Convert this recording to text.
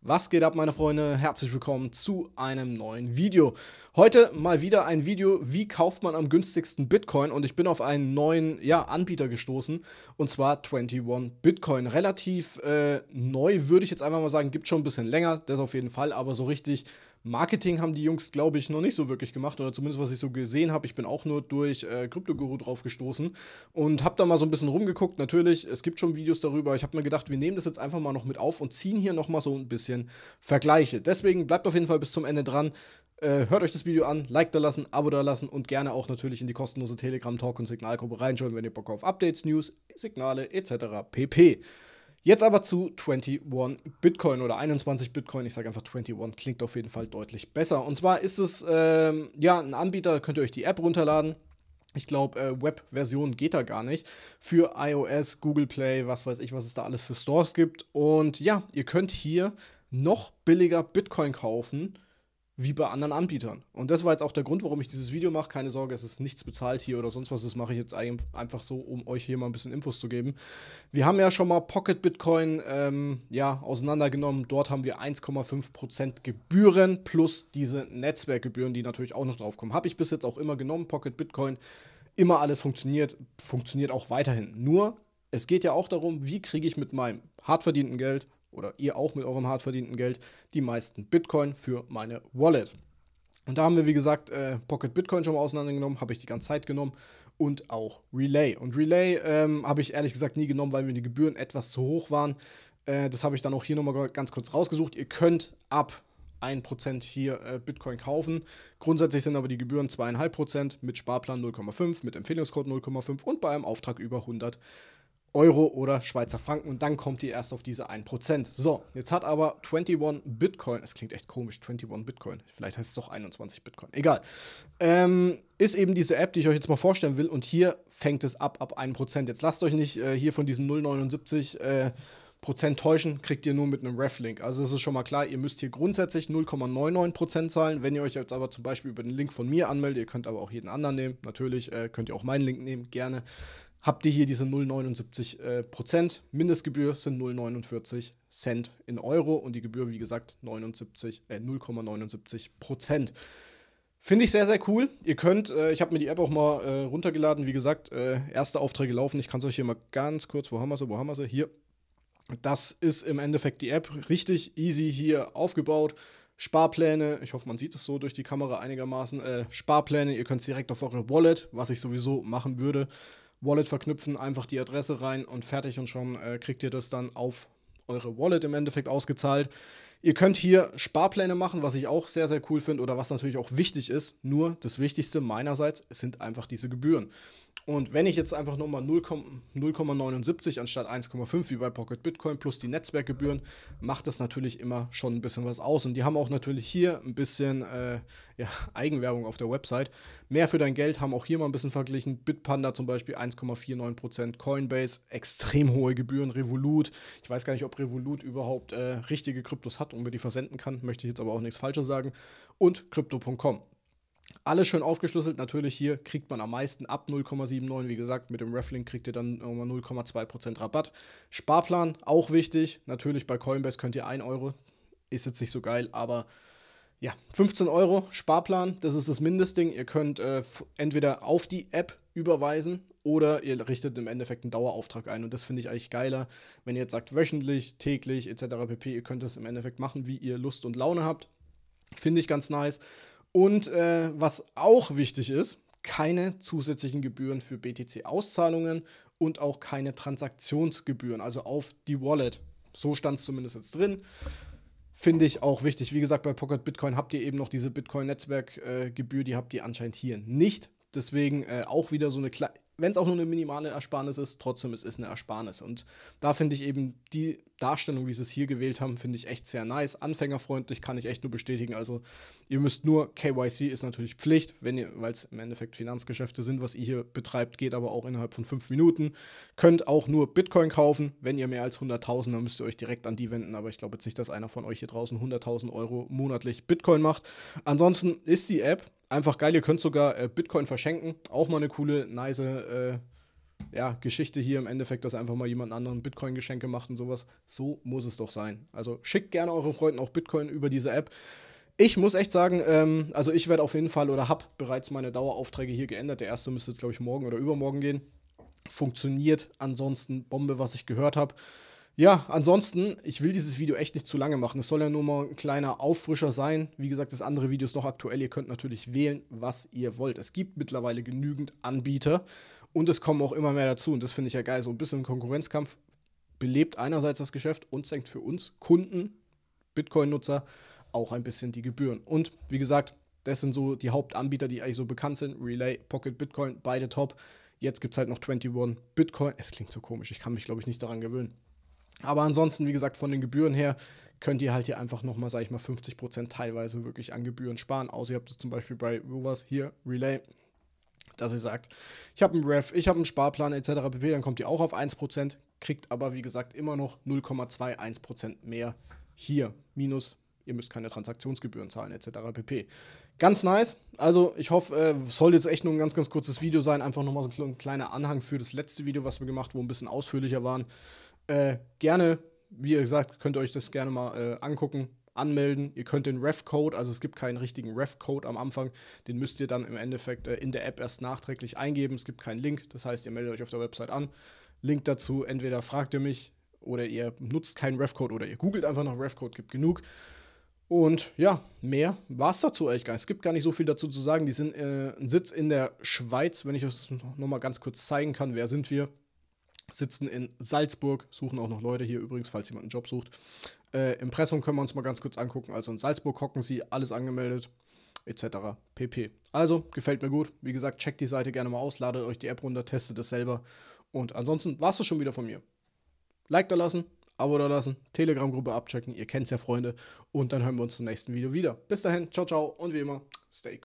Was geht ab, meine Freunde? Herzlich willkommen zu einem neuen Video. Heute mal wieder ein Video, wie kauft man am günstigsten Bitcoin und ich bin auf einen neuen ja, Anbieter gestoßen und zwar 21 Bitcoin. Relativ äh, neu würde ich jetzt einfach mal sagen, gibt schon ein bisschen länger, das auf jeden Fall, aber so richtig Marketing haben die Jungs, glaube ich, noch nicht so wirklich gemacht oder zumindest was ich so gesehen habe. Ich bin auch nur durch äh, Kryptoguru drauf gestoßen und habe da mal so ein bisschen rumgeguckt. Natürlich, es gibt schon Videos darüber. Ich habe mir gedacht, wir nehmen das jetzt einfach mal noch mit auf und ziehen hier nochmal so ein bisschen Vergleiche. Deswegen bleibt auf jeden Fall bis zum Ende dran. Äh, hört euch das Video an, Like da lassen, Abo da lassen und gerne auch natürlich in die kostenlose Telegram-Talk- und Signalgruppe reinschauen, wenn ihr Bock auf Updates, News, Signale etc. pp. Jetzt aber zu 21 Bitcoin oder 21 Bitcoin. Ich sage einfach 21, klingt auf jeden Fall deutlich besser. Und zwar ist es ähm, ja ein Anbieter, könnt ihr euch die App runterladen. Ich glaube, äh, Web-Version geht da gar nicht. Für iOS, Google Play, was weiß ich, was es da alles für Stores gibt. Und ja, ihr könnt hier noch billiger Bitcoin kaufen wie bei anderen Anbietern. Und das war jetzt auch der Grund, warum ich dieses Video mache. Keine Sorge, es ist nichts bezahlt hier oder sonst was. Das mache ich jetzt einfach so, um euch hier mal ein bisschen Infos zu geben. Wir haben ja schon mal Pocket Bitcoin ähm, ja, auseinandergenommen. Dort haben wir 1,5% Gebühren plus diese Netzwerkgebühren, die natürlich auch noch draufkommen. Habe ich bis jetzt auch immer genommen, Pocket Bitcoin. Immer alles funktioniert, funktioniert auch weiterhin. Nur, es geht ja auch darum, wie kriege ich mit meinem hart verdienten Geld oder ihr auch mit eurem hart verdienten Geld die meisten Bitcoin für meine Wallet. Und da haben wir, wie gesagt, äh, Pocket Bitcoin schon mal auseinandergenommen, habe ich die ganze Zeit genommen und auch Relay. Und Relay ähm, habe ich ehrlich gesagt nie genommen, weil mir die Gebühren etwas zu hoch waren. Äh, das habe ich dann auch hier nochmal ganz kurz rausgesucht. Ihr könnt ab 1% hier äh, Bitcoin kaufen. Grundsätzlich sind aber die Gebühren 2,5%, mit Sparplan 0,5%, mit Empfehlungscode 0,5% und bei einem Auftrag über 100 Euro oder Schweizer Franken und dann kommt ihr erst auf diese 1%. So, jetzt hat aber 21 Bitcoin, es klingt echt komisch, 21 Bitcoin, vielleicht heißt es doch 21 Bitcoin, egal. Ähm, ist eben diese App, die ich euch jetzt mal vorstellen will und hier fängt es ab, ab 1%. Jetzt lasst euch nicht äh, hier von diesen 0,79 äh, täuschen, kriegt ihr nur mit einem Reflink. Also das ist schon mal klar, ihr müsst hier grundsätzlich 0,99% zahlen. Wenn ihr euch jetzt aber zum Beispiel über den Link von mir anmeldet, ihr könnt aber auch jeden anderen nehmen, natürlich äh, könnt ihr auch meinen Link nehmen, gerne, habt ihr hier diese 0,79 äh, Prozent. Mindestgebühr sind 0,49 Cent in Euro und die Gebühr, wie gesagt, 0,79 äh, Prozent. Finde ich sehr, sehr cool. Ihr könnt, äh, ich habe mir die App auch mal äh, runtergeladen. Wie gesagt, äh, erste Aufträge laufen. Ich kann es euch hier mal ganz kurz, wo haben wir sie, wo haben wir sie? Hier. Das ist im Endeffekt die App richtig easy hier aufgebaut. Sparpläne, ich hoffe, man sieht es so durch die Kamera einigermaßen. Äh, Sparpläne, ihr könnt es direkt auf eure Wallet, was ich sowieso machen würde. Wallet verknüpfen, einfach die Adresse rein und fertig und schon äh, kriegt ihr das dann auf eure Wallet im Endeffekt ausgezahlt. Ihr könnt hier Sparpläne machen, was ich auch sehr, sehr cool finde oder was natürlich auch wichtig ist. Nur das Wichtigste meinerseits sind einfach diese Gebühren. Und wenn ich jetzt einfach nochmal 0,79 anstatt 1,5 wie bei Pocket Bitcoin plus die Netzwerkgebühren, macht das natürlich immer schon ein bisschen was aus. Und die haben auch natürlich hier ein bisschen äh, ja, Eigenwerbung auf der Website. Mehr für dein Geld haben auch hier mal ein bisschen verglichen. Bitpanda zum Beispiel 1,49%, Coinbase extrem hohe Gebühren, Revolut. Ich weiß gar nicht, ob Revolut überhaupt äh, richtige Kryptos hat und wir die versenden kann. Möchte ich jetzt aber auch nichts Falsches sagen. Und crypto.com. Alles schön aufgeschlüsselt. Natürlich hier kriegt man am meisten ab 0,79. Wie gesagt, mit dem Raffling kriegt ihr dann nochmal 0,2% Rabatt. Sparplan auch wichtig. Natürlich bei Coinbase könnt ihr 1 Euro. Ist jetzt nicht so geil, aber ja, 15 Euro Sparplan, das ist das Mindestding. Ihr könnt äh, entweder auf die App überweisen oder ihr richtet im Endeffekt einen Dauerauftrag ein. Und das finde ich eigentlich geiler, wenn ihr jetzt sagt wöchentlich, täglich etc. pp. Ihr könnt das im Endeffekt machen, wie ihr Lust und Laune habt. Finde ich ganz nice. Und äh, was auch wichtig ist, keine zusätzlichen Gebühren für BTC-Auszahlungen und auch keine Transaktionsgebühren, also auf die Wallet. So stand es zumindest jetzt drin finde ich auch wichtig. Wie gesagt, bei Pocket Bitcoin habt ihr eben noch diese Bitcoin-Netzwerkgebühr, die habt ihr anscheinend hier nicht. Deswegen äh, auch wieder so eine kleine wenn es auch nur eine minimale Ersparnis ist, trotzdem es ist eine Ersparnis. Und da finde ich eben die Darstellung, wie sie es hier gewählt haben, finde ich echt sehr nice. Anfängerfreundlich kann ich echt nur bestätigen. Also ihr müsst nur, KYC ist natürlich Pflicht, wenn ihr, weil es im Endeffekt Finanzgeschäfte sind, was ihr hier betreibt, geht aber auch innerhalb von fünf Minuten. Könnt auch nur Bitcoin kaufen. Wenn ihr mehr als 100.000, dann müsst ihr euch direkt an die wenden. Aber ich glaube jetzt nicht, dass einer von euch hier draußen 100.000 Euro monatlich Bitcoin macht. Ansonsten ist die App einfach geil. Ihr könnt sogar äh, Bitcoin verschenken. Auch mal eine coole, nice äh, ja, Geschichte hier im Endeffekt, dass einfach mal jemand anderen Bitcoin-Geschenke macht und sowas. So muss es doch sein. Also schickt gerne euren Freunden auch Bitcoin über diese App. Ich muss echt sagen, ähm, also ich werde auf jeden Fall oder habe bereits meine Daueraufträge hier geändert. Der erste müsste jetzt, glaube ich, morgen oder übermorgen gehen. Funktioniert ansonsten Bombe, was ich gehört habe. Ja, ansonsten, ich will dieses Video echt nicht zu lange machen. Es soll ja nur mal ein kleiner Auffrischer sein. Wie gesagt, das andere Video ist noch aktuell. Ihr könnt natürlich wählen, was ihr wollt. Es gibt mittlerweile genügend Anbieter und es kommen auch immer mehr dazu. Und das finde ich ja geil. So ein bisschen Konkurrenzkampf belebt einerseits das Geschäft und senkt für uns Kunden, Bitcoin-Nutzer, auch ein bisschen die Gebühren. Und wie gesagt, das sind so die Hauptanbieter, die eigentlich so bekannt sind. Relay, Pocket, Bitcoin, beide top. Jetzt gibt es halt noch 21 Bitcoin. Es klingt so komisch, ich kann mich, glaube ich, nicht daran gewöhnen. Aber ansonsten, wie gesagt, von den Gebühren her könnt ihr halt hier einfach nochmal, sage ich mal, 50% teilweise wirklich an Gebühren sparen. Außer ihr habt es zum Beispiel bei Rovers hier, Relay, dass ihr sagt, ich habe einen Ref, ich habe einen Sparplan etc. pp, dann kommt ihr auch auf 1%, kriegt aber, wie gesagt, immer noch 0,21% mehr hier. Minus, ihr müsst keine Transaktionsgebühren zahlen etc. pp. Ganz nice. Also ich hoffe, äh, soll jetzt echt nur ein ganz, ganz kurzes Video sein. Einfach nochmal so ein kleiner Anhang für das letzte Video, was wir gemacht, haben, wo ein bisschen ausführlicher waren. Äh, gerne, wie ihr gesagt, könnt ihr euch das gerne mal äh, angucken, anmelden. Ihr könnt den Ref-Code, also es gibt keinen richtigen Ref-Code am Anfang, den müsst ihr dann im Endeffekt äh, in der App erst nachträglich eingeben. Es gibt keinen Link, das heißt, ihr meldet euch auf der Website an. Link dazu, entweder fragt ihr mich oder ihr nutzt keinen Ref-Code oder ihr googelt einfach nach Ref-Code, gibt genug. Und ja, mehr war es dazu eigentlich gar nicht. Es gibt gar nicht so viel dazu zu sagen. Die sind äh, ein Sitz in der Schweiz, wenn ich das nochmal ganz kurz zeigen kann. Wer sind wir? sitzen in Salzburg, suchen auch noch Leute hier übrigens, falls jemand einen Job sucht. Äh, Impressum können wir uns mal ganz kurz angucken. Also in Salzburg hocken sie, alles angemeldet, etc. pp. Also, gefällt mir gut. Wie gesagt, checkt die Seite gerne mal aus, ladet euch die App runter, testet es selber. Und ansonsten war es schon wieder von mir. Like da lassen, Abo da lassen, Telegram-Gruppe abchecken, ihr kennt es ja, Freunde. Und dann hören wir uns zum nächsten Video wieder. Bis dahin, ciao, ciao und wie immer, stay cool.